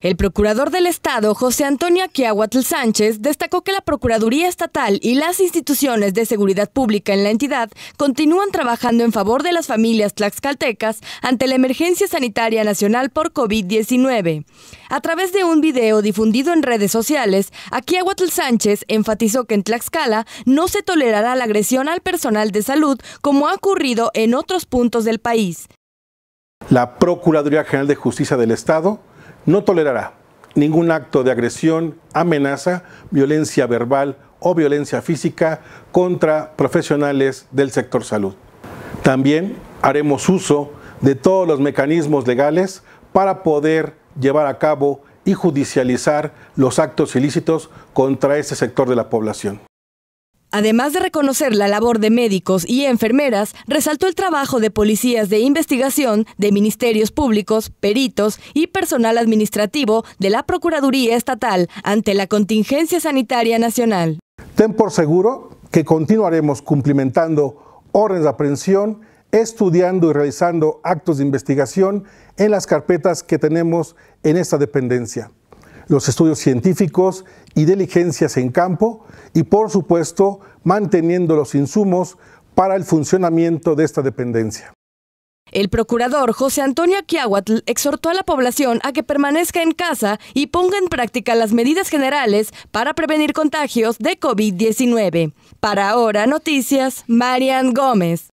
El procurador del Estado, José Antonio Aquiahuatl Sánchez, destacó que la Procuraduría Estatal y las instituciones de seguridad pública en la entidad continúan trabajando en favor de las familias tlaxcaltecas ante la emergencia sanitaria nacional por COVID-19. A través de un video difundido en redes sociales, Aquiahuatl Sánchez enfatizó que en Tlaxcala no se tolerará la agresión al personal de salud como ha ocurrido en otros puntos del país. La Procuraduría General de Justicia del Estado no tolerará ningún acto de agresión, amenaza, violencia verbal o violencia física contra profesionales del sector salud. También haremos uso de todos los mecanismos legales para poder llevar a cabo y judicializar los actos ilícitos contra este sector de la población. Además de reconocer la labor de médicos y enfermeras, resaltó el trabajo de policías de investigación, de ministerios públicos, peritos y personal administrativo de la Procuraduría Estatal ante la contingencia sanitaria nacional. Ten por seguro que continuaremos cumplimentando órdenes de aprehensión, estudiando y realizando actos de investigación en las carpetas que tenemos en esta dependencia los estudios científicos y diligencias en campo y, por supuesto, manteniendo los insumos para el funcionamiento de esta dependencia. El procurador José Antonio Aquiahuatl exhortó a la población a que permanezca en casa y ponga en práctica las medidas generales para prevenir contagios de COVID-19. Para ahora, noticias, Marian Gómez.